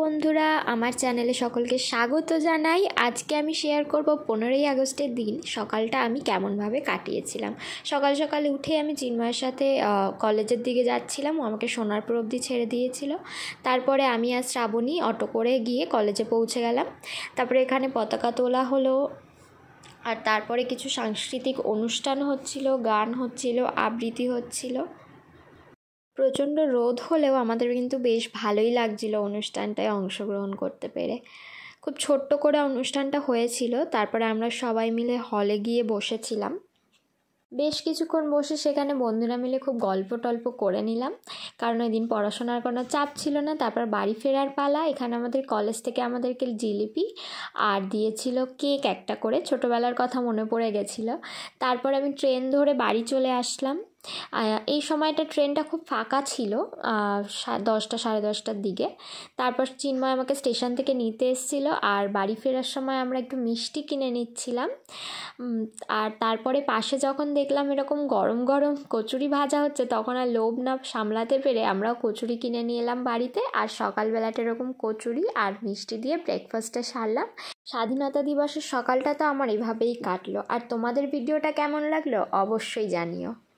বন্ধুরা আমার চ্যানেলে সকলকে স্বাগত জানাই আজকে আমি শেয়ার করব পনেরোই আগস্টের দিন সকালটা আমি কেমনভাবে কাটিয়েছিলাম সকাল সকালে উঠে আমি চিন্ময়ের সাথে কলেজের দিকে যাচ্ছিলাম ও আমাকে সোনারপুর অবধি ছেড়ে দিয়েছিল তারপরে আমি আর শ্রাবণী অটো করে গিয়ে কলেজে পৌঁছে গেলাম তারপরে এখানে পতাকা তোলা হলো আর তারপরে কিছু সাংস্কৃতিক অনুষ্ঠান হচ্ছিল গান হচ্ছিল আবৃত্তি হচ্ছিল প্রচণ্ড রোদ হলেও আমাদের কিন্তু বেশ ভালোই লাগছিল অনুষ্ঠানটায় অংশগ্রহণ করতে পেরে খুব ছোট্ট করে অনুষ্ঠানটা হয়েছিল তারপরে আমরা সবাই মিলে হলে গিয়ে বসেছিলাম বেশ কিছুক্ষণ বসে সেখানে বন্ধুরা মিলে খুব গল্প টল্প করে নিলাম কারণ ওই দিন পড়াশোনার কোনো চাপ ছিল না তারপর বাড়ি ফেরার পালা এখানে আমাদের কলেজ থেকে আমাদেরকে জিলিপি আর দিয়েছিল কেক একটা করে ছোটোবেলার কথা মনে পড়ে গেছিলো তারপর আমি ট্রেন ধরে বাড়ি চলে আসলাম এই সময়টা ট্রেনটা খুব ফাঁকা ছিল দশটা সাড়ে দশটার দিকে তারপর চিন্ময় আমাকে স্টেশন থেকে নিতে এসেছিল আর বাড়ি ফেরার সময় আমরা একটু মিষ্টি কিনে নিচ্ছিলাম আর তারপরে পাশে যখন দেখলাম এরকম গরম গরম কচুরি ভাজা হচ্ছে তখন আর লোভ না সামলাতে পেরে আমরাও কচুরি কিনে নিয়ে এলাম বাড়িতে আর সকালবেলাটা এরকম কচুরি আর মিষ্টি দিয়ে ব্রেকফাস্টটা সারলাম স্বাধীনতা দিবসের সকালটা তো আমার এভাবেই কাটলো আর তোমাদের ভিডিওটা কেমন লাগলো অবশ্যই জানিও